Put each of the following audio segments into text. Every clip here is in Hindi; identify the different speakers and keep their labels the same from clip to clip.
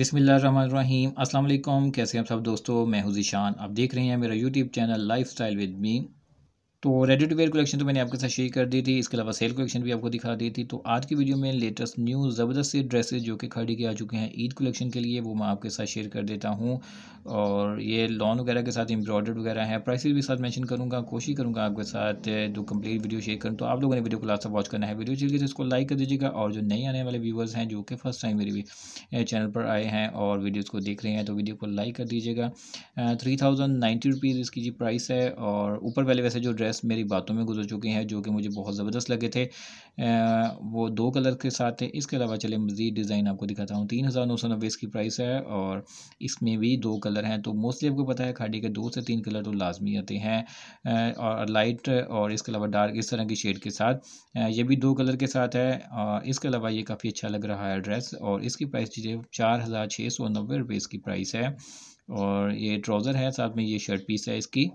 Speaker 1: बिसमीम अस्सलाम असल कैसे हैं आप सब दोस्तों मैं हुजीशान आप देख रहे हैं मेरा YouTube channel lifestyle with me तो रेडी टू वेयर कलेक्शन तो मैंने आपके साथ शेयर कर दी थी इसके अलावा सेल कलेक्शन भी आपको दिखा दी थी तो आज की वीडियो में लेटेस्ट न्यू ज़बरदस्त से ड्रेसेस जो कि खरीदी के आ चुके हैं ईद कलेक्शन के लिए वो मैं आपके साथ शेयर कर देता हूँ और ये लॉन वगैरह के साथ एम्ब्रॉयडर्ड वगैरह है प्राइसेस भी साथ मैंशन करूँगा कोशिश करूँगा आपके साथ जो कम्प्लीट वीडियो शेयर करूँ तो आप लोगों ने वीडियो को लास्ट वॉच करना है वीडियो चलिए तो इसको लाइक कर दीजिएगा और जो नए आने वाले व्यूवर्स हैं जो कि फर्स्ट टाइम मेरे भी चैनल पर आए हैं और वीडियोज़ को देख रहे हैं तो वीडियो को लाइक कर दीजिएगा थ्री थाउजेंड नाइन्टी रुपीज़ इसकी जी प्राइस है और ऊपर वाले वैसे जो ड्रेस कलर्स मेरी बातों में गुजर चुके हैं जो कि मुझे बहुत ज़बरदस्त लगे थे वो दो कलर के साथ थे इसके अलावा चले मज़ीद डिज़ाइन आपको दिखाता हूँ तीन हज़ार नौ सौ नब्बे इसकी प्राइस है और इसमें भी दो कलर हैं तो मोस्टली आपको पता है खाड़ी के दो से तीन कलर तो लाजमी आते हैं और लाइट और इसके अलावा डार्क इस तरह की शेड के साथ ये भी दो कलर के साथ है इसके अलावा ये काफ़ी अच्छा लग रहा है ड्रेस और इसकी प्राइस चीज़ें चार हज़ार छः सौ नब्बे रुपये इसकी प्राइस है और ये ट्राउज़र है साथ में ये शर्ट पीस है इसकी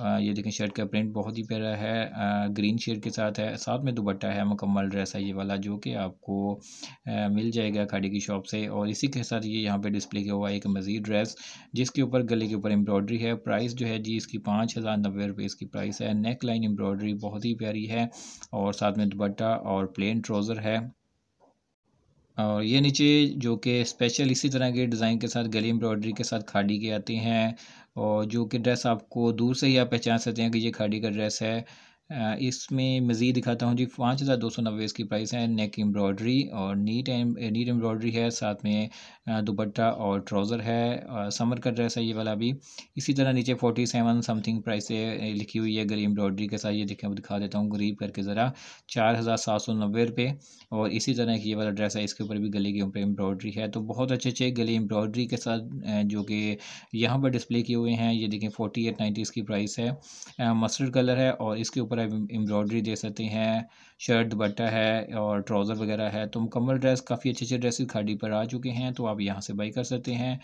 Speaker 1: ये देखें शर्ट का प्रिंट बहुत ही प्यारा है ग्रीन शेड के साथ है साथ में दुबट्टा है मुकम्मल ड्रेस है ये वाला जो कि आपको मिल जाएगा खाड़ी की शॉप से और इसी के साथ ये यहाँ पे डिस्प्ले किया हुआ है एक मज़ीद ड्रेस जिसके ऊपर गले के ऊपर एम्ब्रॉयडरी है प्राइस जो है जी इसकी पाँच हज़ार नब्बे रुपये इसकी प्राइस है नेक लाइन एम्ब्रॉयडरी बहुत ही प्यारी है और साथ में दुबट्टा और प्लेन ट्राउज़र है और ये नीचे जो कि स्पेशल इसी तरह के डिज़ाइन के साथ गली एम्ब्रॉयडरी के साथ खाड़ी के आते हैं और जो कि ड्रेस आपको दूर से ही आप पहचान सकते हैं कि ये खाड़ी का ड्रेस है इसमें मज़ीद दिखाता हूँ जी पाँच हज़ार दो सौ नब्बे इसकी प्राइस है नेक एम्ब्रॉयडरी और नीट एम नीट एम्ब्रॉयडरी है साथ में दुपट्टा और ट्राउज़र है समर का ड्रेस है ये वाला भी इसी तरह नीचे फोर्टी सेवन समथिंग प्राइस से लिखी हुई है गली एम्ब्रॉयडरी के साथ ये अब दिखा देता हूँ गरीब करके ज़रा चार हज़ार सात सौ नब्बे रुपये और इसी तरह की ये वाला ड्रेस है इसके ऊपर भी गले के ऊपर एम्ब्रॉयडरी है तो बहुत अच्छे अच्छे गले एम्ब्रॉयडरी के साथ जो कि यहाँ पर डिस्प्ले किए हुए हैं ये देखें फोर्टी एट नाइन्टी इसकी प्राइस है मस्टर्ड कलर है और इसके ऊपर वगैरह एम्ब्रॉयडरी दे सकते हैं शर्ट दुपट्टा है और ट्राउज़र वगैरह है तो मुकम्मल ड्रेस काफ़ी अच्छे अच्छे ड्रेसेस खाड़ी पर आ चुके हैं तो आप यहाँ से बाई कर सकते हैं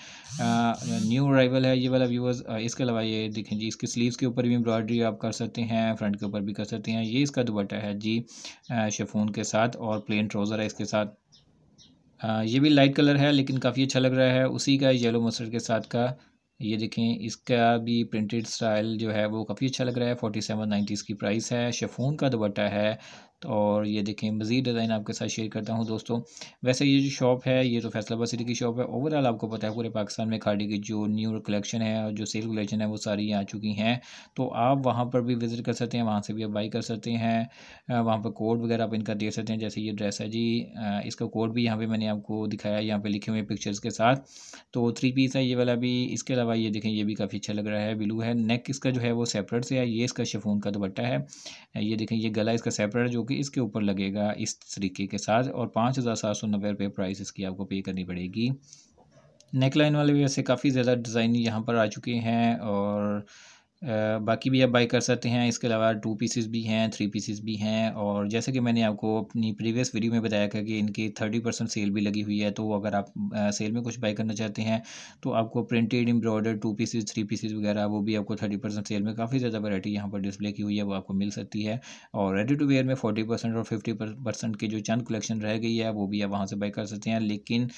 Speaker 1: न्यू अराइवल है ये वाला व्यूवर्स इसके अलावा ये देखें जी इसके स्लीव्स के ऊपर भी एम्ब्रॉयडरी आप कर सकते हैं फ्रंट के ऊपर भी कर सकते हैं ये इसका दुपट्टा है जी शेफून के साथ और प्लेन ट्राउज़र है इसके साथ ये भी लाइट कलर है लेकिन काफ़ी अच्छा लग रहा है उसी का येलो मस्टर्ड के साथ का ये देखें इसका भी प्रिंटेड स्टाइल जो है वो काफ़ी अच्छा लग रहा है फोर्टी सेवन नाइन्टीज़ की प्राइस है शेफोन का दुपट्टा है और ये देखें मज़ीद डिज़ाइन आपके साथ शेयर करता हूँ दोस्तों वैसे ये जो शॉप है ये तो फैसलाबाद सिटी की शॉप है ओवरऑल आपको पता है पूरे पाकिस्तान में खाड़ी की जो न्यू कलेक्शन है और जो सेल कलेक्शन है वो सारी आ चुकी हैं तो आप वहाँ पर भी विज़िट कर सकते हैं वहाँ से भी आप बाई कर सकते हैं वहाँ पर कोड वगैरह आप इनका देख सकते हैं जैसे ये ड्रेस है जी इसका कोड भी यहाँ पर मैंने आपको दिखाया यहाँ पर लिखे हुए पिक्चर्स के साथ तो थ्री पीस है ये वाला भी इसके अलावा ये देखें ये भी काफ़ी अच्छा लग रहा है ब्लू है नेक इसका जो है वो सेपरेट से है ये इसका शेफून का दुपट्टा है ये देखें ये गला इसका सेपरेट जो कि इसके ऊपर लगेगा इस तरीके के साथ और पाँच हज़ार सात सौ नब्बे रुपये प्राइस इसकी आपको पे करनी पड़ेगी नेकलाइन वाले भी वैसे काफ़ी ज़्यादा डिज़ाइन यहाँ पर आ चुके हैं और बाकी भी आप बाई कर सकते हैं इसके अलावा टू पीसेस भी हैं थ्री पीसेस भी हैं और जैसे कि मैंने आपको अपनी प्रीवियस वीडियो में बताया था कि इनकी थर्टी परसेंट सेल भी लगी हुई है तो अगर आप सेल में कुछ बाई करना चाहते हैं तो आपको printed embroider two pieces three pieces वगैरह वो भी आपको थर्टी परसेंट सेल में काफ़ी ज़्यादा वरायटी यहाँ पर डिस्प्ले की हुई है वो आपको मिल सकती है और रेडी टू वेयर में फोर्टी परसेंट और फिफ्टी परसेंट की जो चंद कलेक्शन रह गई है वो भी आप वहाँ से बाई कर सकते हैं लेकिन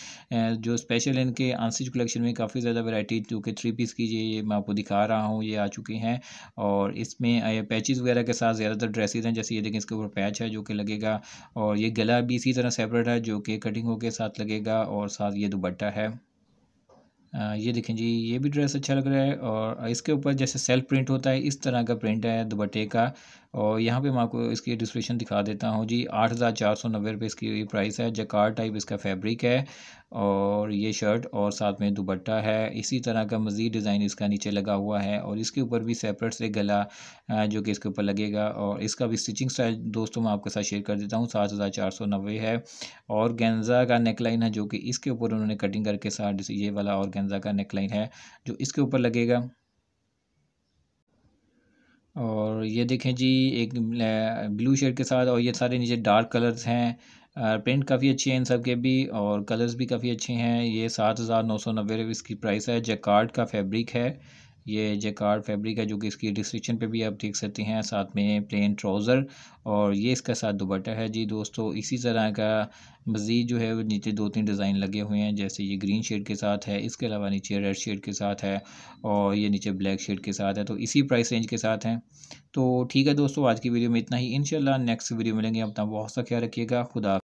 Speaker 1: जो स्पेशल इनके आंसिज कलेक्शन में काफ़ी ज़्यादा वैरायटी जो कि थ्री पीस की ये मैं आपको दिखा रहा हूँ ये आ चुकी चुकी हैं और इसमें पैचेज़ वगैरह के साथ ज़्यादातर ड्रेसेज हैं जैसे ये देखें इसके ऊपर पैच है जो कि लगेगा और ये गला भी इसी तरह सेपरेट है जो कि कटिंगों के साथ लगेगा और साथ ये दुबट्टा है ये देखें जी ये भी ड्रेस अच्छा लग रहा है और इसके ऊपर जैसे सेल्फ प्रिंट होता है इस तरह का प्रिंट है दुबट्टे का और यहाँ पे मैं आपको इसकी डिस्क्रिप्शन दिखा देता हूँ जी आठ हज़ार चार सौ नब्बे रुपये इसकी ये प्राइस है जकार टाइप इसका फैब्रिक है और ये शर्ट और साथ में दुपट्टा है इसी तरह का मज़ीद डिज़ाइन इसका नीचे लगा हुआ है और इसके ऊपर भी सेपरेट से गला जो कि इसके ऊपर लगेगा और इसका भी स्टिचिंग स्टाइल दोस्तों मैं आपके साथ शेयर कर देता हूँ सात हज़ार चार सौ नब्बे है और गेंजा का नेकलाइन है जो कि इसके ऊपर उन्होंने कटिंग करके साथ ये वाला और गेंजा का नेकलाइन है जो इसके ऊपर लगेगा और ये देखें जी एक ब्लू शेड के साथ और ये सारे नीचे डार्क कलर्स हैं प्रिंट काफ़ी अच्छे हैं इन सब के भी और कलर्स भी काफ़ी अच्छे हैं ये सात हज़ार नौ सौ नब्बे इसकी प्राइस है जैकार्ड का फैब्रिक है ये जेकार्ड फैब्रिक है जो कि इसकी डिस्क्रिप्शन पे भी आप देख सकते हैं साथ में प्लेन ट्राउज़र और ये इसका साथ दुबट्टा है जी दोस्तों इसी तरह का मज़ीद जो है वो नीचे दो तीन डिज़ाइन लगे हुए हैं जैसे ये ग्रीन शेड के साथ है इसके अलावा नीचे रेड शेड के साथ है और ये नीचे ब्लैक शेड के साथ है तो इसी प्राइस रेंज के साथ हैं तो ठीक है दोस्तों आज की वीडियो में इतना ही इन नेक्स्ट वीडियो मिलेंगे अपना बहुत सा ख्याल रखिएगा खुदा